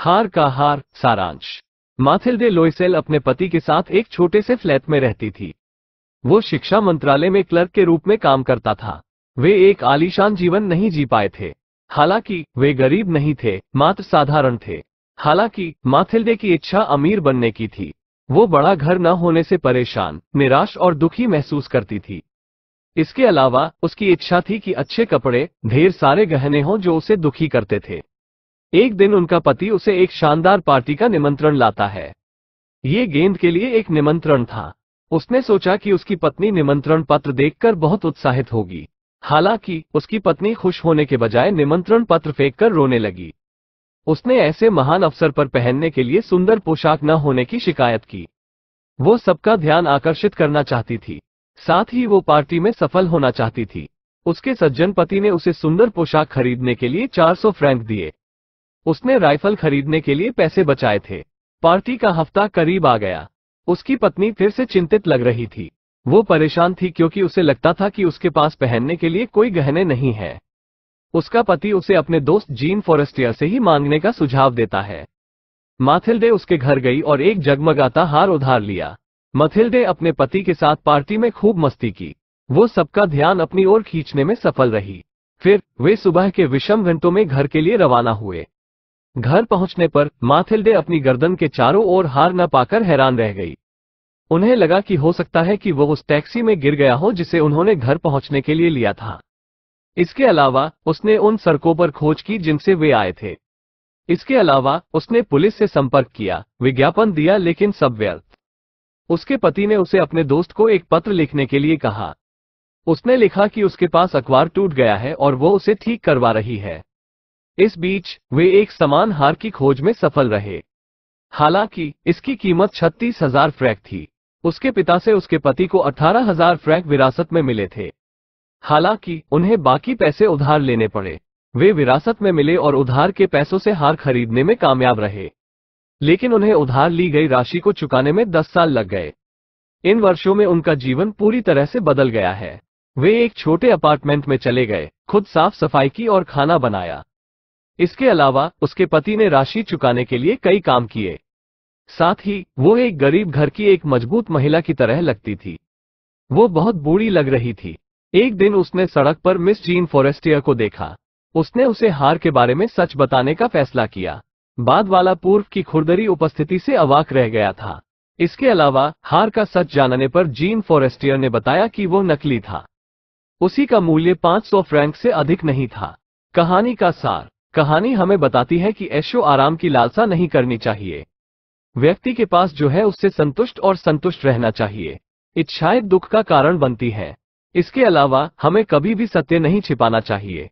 हार का हार सारांश माथिल्डे लोइसेल अपने पति के साथ एक छोटे से फ्लैट में रहती थी वो शिक्षा मंत्रालय में क्लर्क के रूप में काम करता था वे एक आलीशान जीवन नहीं जी पाए थे हालांकि वे गरीब नहीं थे मात्र साधारण थे हालांकि माथिल्डे की इच्छा अमीर बनने की थी वो बड़ा घर न होने से परेशान निराश और दुखी महसूस करती थी इसके अलावा उसकी इच्छा थी कि अच्छे कपड़े ढेर सारे गहने हों जो उसे दुखी करते थे एक दिन उनका पति उसे एक शानदार पार्टी का निमंत्रण लाता है ये गेंद के लिए एक निमंत्रण था उसने सोचा कि उसकी पत्नी निमंत्रण पत्र देखकर बहुत उत्साहित होगी हालांकि उसकी पत्नी खुश होने के बजाय निमंत्रण पत्र फेंक कर रोने लगी उसने ऐसे महान अवसर पर पहनने के लिए सुंदर पोशाक न होने की शिकायत की वो सबका ध्यान आकर्षित करना चाहती थी साथ ही वो पार्टी में सफल होना चाहती थी उसके सज्जन पति ने उसे सुंदर पोशाक खरीदने के लिए 400 फ्रैंक दिए उसने राइफल खरीदने के लिए पैसे बचाए थे पार्टी का हफ्ता करीब आ गया उसकी पत्नी फिर से चिंतित लग रही थी वो परेशान थी क्योंकि उसे लगता था कि उसके पास पहनने के लिए कोई गहने नहीं है उसका पति उसे अपने दोस्त जीन फॉरेस्टियर से ही मांगने का सुझाव देता है माथिल्डे उसके घर गई और एक जगमगाता हार उधार लिया मथिल्डे अपने पति के साथ पार्टी में खूब मस्ती की वो सबका ध्यान अपनी ओर खींचने में सफल रही फिर वे सुबह के विषम घंटों में घर के लिए रवाना हुए घर पहुंचने पर माथिल्डे अपनी गर्दन के चारों ओर हार न पाकर हैरान रह गई उन्हें लगा कि हो सकता है कि वो उस टैक्सी में गिर गया हो जिसे उन्होंने घर पहुंचने के लिए लिया था इसके अलावा उसने उन सड़कों पर खोज की जिनसे वे आए थे इसके अलावा उसने पुलिस से संपर्क किया विज्ञापन दिया लेकिन सब व्यर्थ उसके पति ने उसे अपने दोस्त को एक पत्र लिखने के लिए कहा उसने लिखा कि उसके पास अखबार टूट गया है और वो उसे ठीक करवा रही है इस बीच वे एक समान हार की खोज में सफल रहे हालांकि इसकी कीमत छत्तीस हजार फ्रैंक थी उसके पिता से उसके पति को अठारह हजार फ्रैंक विरासत में मिले थे हालांकि उन्हें बाकी पैसे उधार लेने पड़े वे विरासत में मिले और उधार के पैसों से हार खरीदने में कामयाब रहे लेकिन उन्हें उधार ली गई राशि को चुकाने में दस साल लग गए इन वर्षों में उनका जीवन पूरी तरह से बदल गया है वे एक छोटे अपार्टमेंट में चले गए खुद साफ सफाई की और खाना बनाया इसके अलावा उसके पति ने राशि चुकाने के लिए कई काम किए साथ ही वो एक गरीब घर की एक मजबूत महिला की तरह लगती थी वो बहुत बूढ़ी लग रही थी एक दिन उसने सड़क पर मिस जीन फॉरेस्टिया को देखा उसने उसे हार के बारे में सच बताने का फैसला किया बाद वाला पूर्व की खुरदरी उपस्थिति से अवाक रह गया था इसके अलावा हार का सच जानने पर जीन फॉरेस्टियर ने बताया कि वो नकली था उसी का मूल्य 500 फ्रैंक से अधिक नहीं था कहानी का सार कहानी हमें बताती है कि ऐशो आराम की लालसा नहीं करनी चाहिए व्यक्ति के पास जो है उससे संतुष्ट और संतुष्ट रहना चाहिए इच्छाएं दुख का कारण बनती हैं इसके अलावा हमें कभी भी सत्य नहीं छिपाना चाहिए